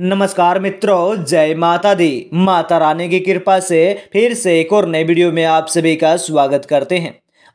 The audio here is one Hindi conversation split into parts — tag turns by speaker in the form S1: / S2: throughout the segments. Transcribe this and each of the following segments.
S1: नमस्कार मित्रों जय माता दी माता रानी की कृपा से फिर से एक और नए वीडियो में आप सभी का स्वागत करते हैं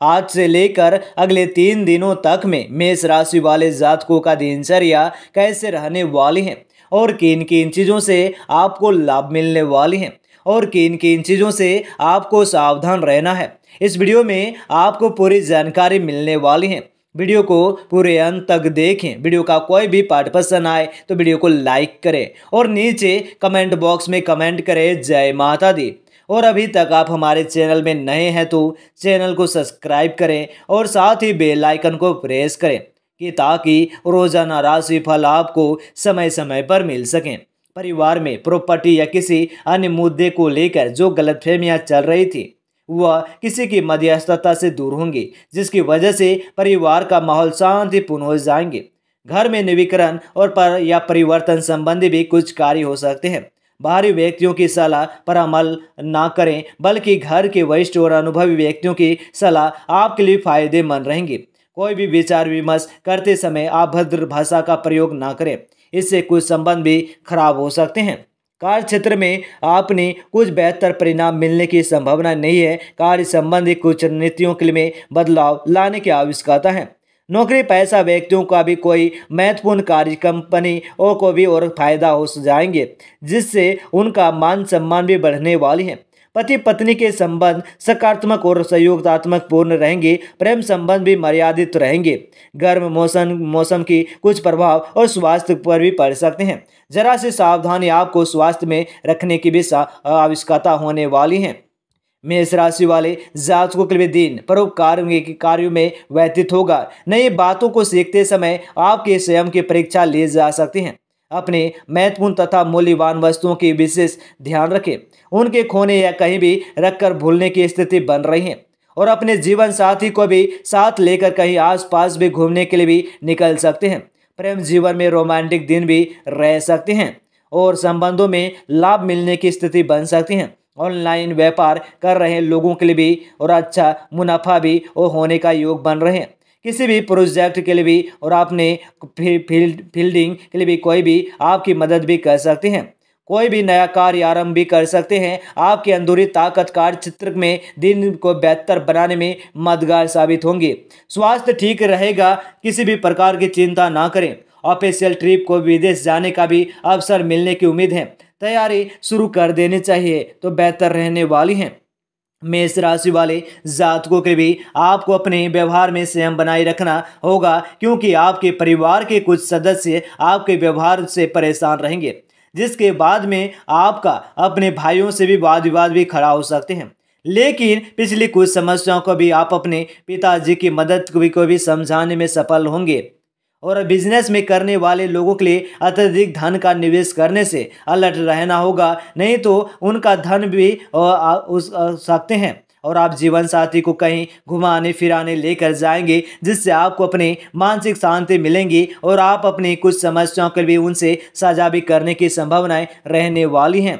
S1: आज से लेकर अगले तीन दिनों तक में मेष राशि वाले जातकों का दिनचर्या कैसे रहने वाली है और किन किन चीज़ों से आपको लाभ मिलने वाली हैं और किन किन चीज़ों से आपको सावधान रहना है इस वीडियो में आपको पूरी जानकारी मिलने वाली है वीडियो को पूरे अंत तक देखें वीडियो का कोई भी पार्ट पसंद आए तो वीडियो को लाइक करें और नीचे कमेंट बॉक्स में कमेंट करें जय माता दी और अभी तक आप हमारे चैनल में नए हैं तो चैनल को सब्सक्राइब करें और साथ ही बेल आइकन को प्रेस करें कि ताकि रोजाना राशि फल आपको समय समय पर मिल सकें परिवार में प्रॉपर्टी या किसी अन्य मुद्दे को लेकर जो गलतफहमियां चल रही थी वह किसी की मध्यस्थता से दूर होंगे जिसकी वजह से परिवार का माहौल शांतिपूर्ण हो जाएंगे घर में नवीकरण और पर या परिवर्तन संबंधी भी कुछ कार्य हो सकते हैं बाहरी व्यक्तियों की सलाह पर अमल ना करें बल्कि घर के वरिष्ठ और अनुभवी व्यक्तियों की सलाह आपके लिए फायदेमंद रहेंगे कोई भी विचार विमर्श करते समय आप भद्र भाषा का प्रयोग ना करें इससे कुछ संबंध भी खराब हो सकते हैं कार्य क्षेत्र में आपने कुछ बेहतर परिणाम मिलने की संभावना नहीं है कार्य संबंधी कुछ रणनीतियों के लिए बदलाव लाने की आवश्यकता है नौकरी पैसा व्यक्तियों का भी कोई महत्वपूर्ण कार्य कंपनी और को भी और फायदा हो जाएंगे जिससे उनका मान सम्मान भी बढ़ने वाली है पति पत्नी के संबंध सकारात्मक और सहयोगात्मक पूर्ण रहेंगे प्रेम संबंध भी मर्यादित रहेंगे गर्म मौसम मौसम की कुछ प्रभाव और स्वास्थ्य पर भी पड़ सकते हैं जरा सी सावधानी आपको स्वास्थ्य में रखने की भी आवश्यकता होने वाली है मेष राशि वाले जातकों के लिए दिन परोपकार कार्यों में व्यतीत होगा नई बातों को सीखते समय आपके स्वयं की परीक्षा ली जा सकती हैं अपने महत्वपूर्ण तथा मूल्यवान वस्तुओं की विशेष ध्यान रखें उनके खोने या कहीं भी रखकर भूलने की स्थिति बन रही है और अपने जीवन साथी को भी साथ लेकर कहीं आसपास भी घूमने के लिए भी निकल सकते हैं प्रेम जीवन में रोमांटिक दिन भी रह सकते हैं और संबंधों में लाभ मिलने की स्थिति बन सकती है ऑनलाइन व्यापार कर रहे लोगों के लिए भी और अच्छा मुनाफा भी और होने का योग बन रहे हैं किसी भी प्रोजेक्ट के लिए भी और आपने फील्ड फील्डिंग के लिए भी कोई भी आपकी मदद भी कर सकते हैं कोई भी नया कार्य आरंभ भी कर सकते हैं आपकी अंदूरी ताकत कार्य चित्र में दिन को बेहतर बनाने में मददगार साबित होंगे स्वास्थ्य ठीक रहेगा किसी भी प्रकार की चिंता ना करें ऑफिशियल ट्रिप को विदेश जाने का भी अवसर मिलने की उम्मीद है तैयारी शुरू कर देनी चाहिए तो बेहतर रहने वाली हैं मेष राशि वाले जातकों के भी आपको अपने व्यवहार में संयम बनाए रखना होगा क्योंकि आपके परिवार के कुछ सदस्य आपके व्यवहार से परेशान रहेंगे जिसके बाद में आपका अपने भाइयों से भी वाद विवाद भी खड़ा हो सकते हैं लेकिन पिछली कुछ समस्याओं को भी आप अपने पिताजी की मदद को भी, को भी समझाने में सफल होंगे और बिजनेस में करने वाले लोगों के लिए अत्यधिक धन का निवेश करने से अलर्ट रहना होगा नहीं तो उनका धन भी उस सकते हैं और आप जीवन साथी को कहीं घुमाने फिराने लेकर जाएंगे जिससे आपको अपनी मानसिक शांति मिलेंगी और आप अपनी कुछ समस्याओं के लिए उनसे साझा भी करने की संभावनाएं रहने वाली हैं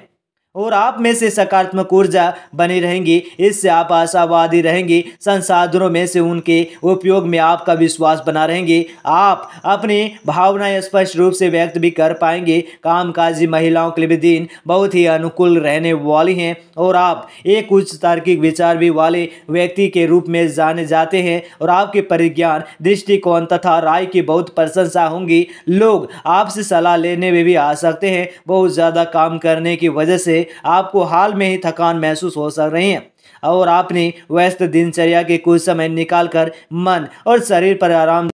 S1: और आप में से सकारात्मक ऊर्जा बनी रहेंगी इससे आप आशावादी रहेंगे संसाधनों में से उनके उपयोग में आपका विश्वास बना रहेंगे आप अपनी भावनाएं स्पष्ट रूप से व्यक्त भी कर पाएंगे कामकाजी महिलाओं के लिए भी दिन बहुत ही अनुकूल रहने वाली हैं और आप एक उच्च तार्किक विचार भी वाले व्यक्ति के रूप में जाने जाते हैं और आपके परिज्ञान दृष्टिकोण तथा राय की बहुत प्रशंसा होंगी लोग आपसे सलाह लेने में भी आ सकते हैं बहुत ज़्यादा काम करने की वजह से आपको हाल में ही थकान महसूस हो सक रही है और आपने व्यस्त दिनचर्या के कुछ समय निकालकर मन और शरीर पर आराम